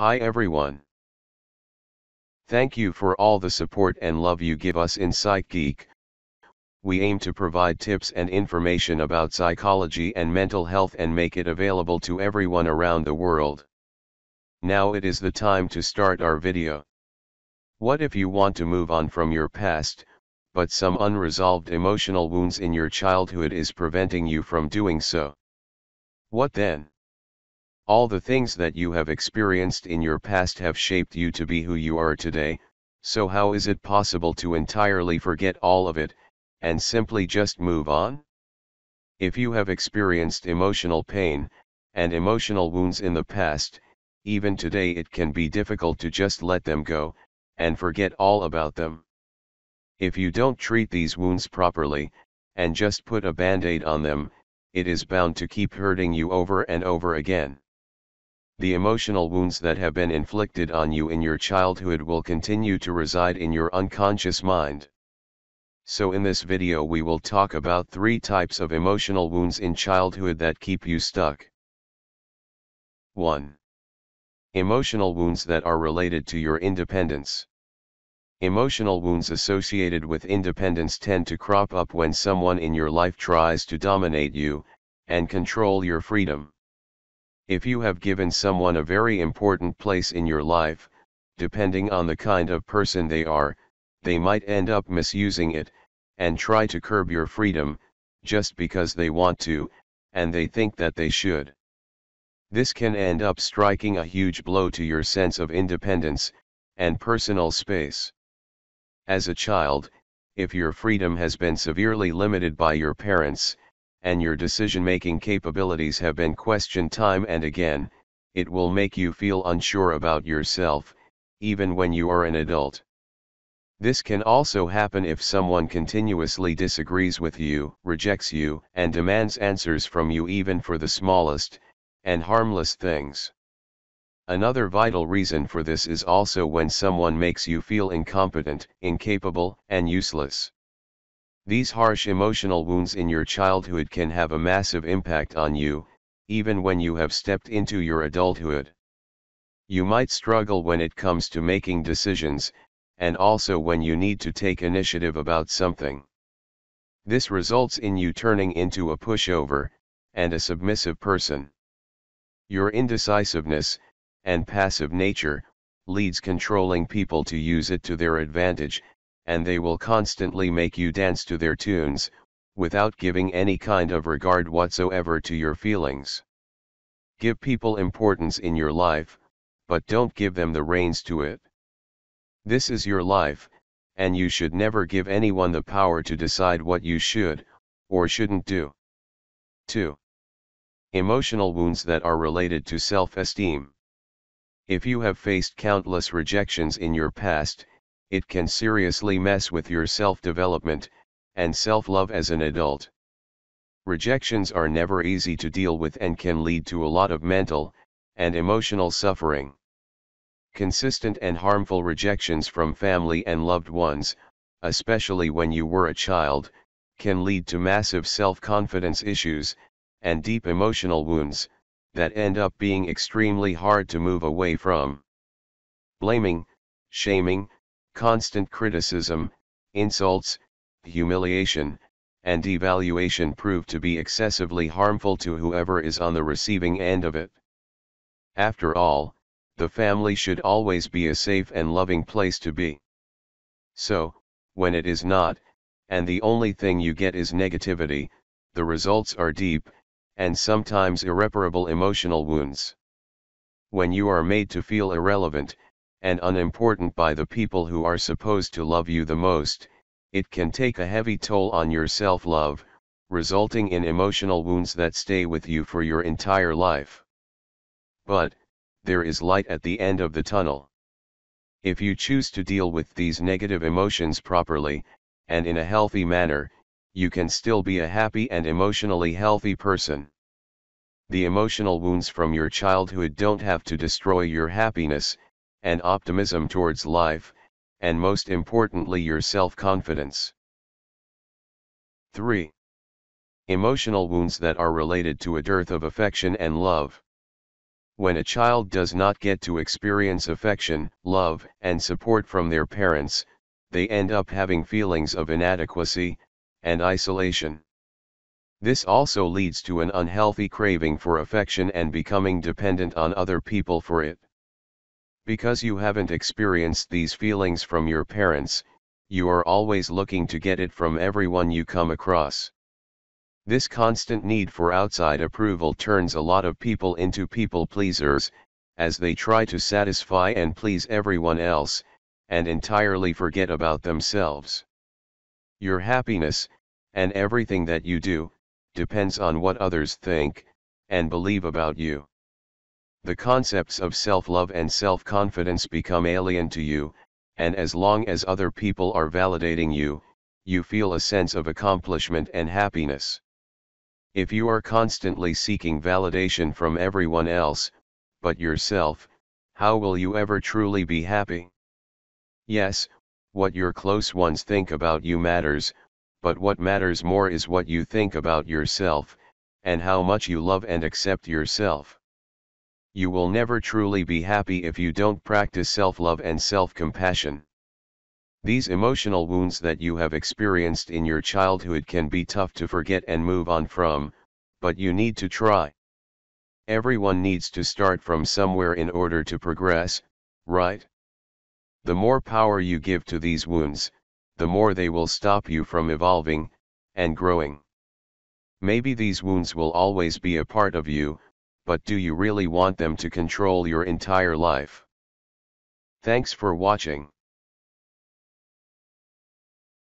Hi everyone. Thank you for all the support and love you give us in PsychGeek. We aim to provide tips and information about psychology and mental health and make it available to everyone around the world. Now it is the time to start our video. What if you want to move on from your past, but some unresolved emotional wounds in your childhood is preventing you from doing so? What then? All the things that you have experienced in your past have shaped you to be who you are today, so how is it possible to entirely forget all of it, and simply just move on? If you have experienced emotional pain, and emotional wounds in the past, even today it can be difficult to just let them go, and forget all about them. If you don't treat these wounds properly, and just put a band-aid on them, it is bound to keep hurting you over and over again the emotional wounds that have been inflicted on you in your childhood will continue to reside in your unconscious mind. So in this video we will talk about three types of emotional wounds in childhood that keep you stuck. 1. Emotional wounds that are related to your independence. Emotional wounds associated with independence tend to crop up when someone in your life tries to dominate you, and control your freedom. If you have given someone a very important place in your life, depending on the kind of person they are, they might end up misusing it, and try to curb your freedom, just because they want to, and they think that they should. This can end up striking a huge blow to your sense of independence, and personal space. As a child, if your freedom has been severely limited by your parents, and your decision-making capabilities have been questioned time and again, it will make you feel unsure about yourself, even when you are an adult. This can also happen if someone continuously disagrees with you, rejects you, and demands answers from you even for the smallest, and harmless things. Another vital reason for this is also when someone makes you feel incompetent, incapable, and useless. These harsh emotional wounds in your childhood can have a massive impact on you, even when you have stepped into your adulthood. You might struggle when it comes to making decisions, and also when you need to take initiative about something. This results in you turning into a pushover, and a submissive person. Your indecisiveness, and passive nature, leads controlling people to use it to their advantage, and they will constantly make you dance to their tunes, without giving any kind of regard whatsoever to your feelings. Give people importance in your life, but don't give them the reins to it. This is your life, and you should never give anyone the power to decide what you should, or shouldn't do. 2. Emotional wounds that are related to self-esteem. If you have faced countless rejections in your past, it can seriously mess with your self-development, and self-love as an adult. Rejections are never easy to deal with and can lead to a lot of mental and emotional suffering. Consistent and harmful rejections from family and loved ones, especially when you were a child, can lead to massive self-confidence issues, and deep emotional wounds, that end up being extremely hard to move away from. Blaming, shaming, constant criticism, insults, humiliation, and devaluation prove to be excessively harmful to whoever is on the receiving end of it. After all, the family should always be a safe and loving place to be. So, when it is not, and the only thing you get is negativity, the results are deep, and sometimes irreparable emotional wounds. When you are made to feel irrelevant, and unimportant by the people who are supposed to love you the most, it can take a heavy toll on your self-love, resulting in emotional wounds that stay with you for your entire life. But, there is light at the end of the tunnel. If you choose to deal with these negative emotions properly, and in a healthy manner, you can still be a happy and emotionally healthy person. The emotional wounds from your childhood don't have to destroy your happiness, and optimism towards life, and most importantly your self-confidence. 3. Emotional wounds that are related to a dearth of affection and love. When a child does not get to experience affection, love, and support from their parents, they end up having feelings of inadequacy, and isolation. This also leads to an unhealthy craving for affection and becoming dependent on other people for it. Because you haven't experienced these feelings from your parents, you are always looking to get it from everyone you come across. This constant need for outside approval turns a lot of people into people pleasers, as they try to satisfy and please everyone else, and entirely forget about themselves. Your happiness, and everything that you do, depends on what others think, and believe about you. The concepts of self-love and self-confidence become alien to you, and as long as other people are validating you, you feel a sense of accomplishment and happiness. If you are constantly seeking validation from everyone else, but yourself, how will you ever truly be happy? Yes, what your close ones think about you matters, but what matters more is what you think about yourself, and how much you love and accept yourself you will never truly be happy if you don't practice self-love and self-compassion. These emotional wounds that you have experienced in your childhood can be tough to forget and move on from, but you need to try. Everyone needs to start from somewhere in order to progress, right? The more power you give to these wounds, the more they will stop you from evolving, and growing. Maybe these wounds will always be a part of you, but do you really want them to control your entire life? Thanks for watching.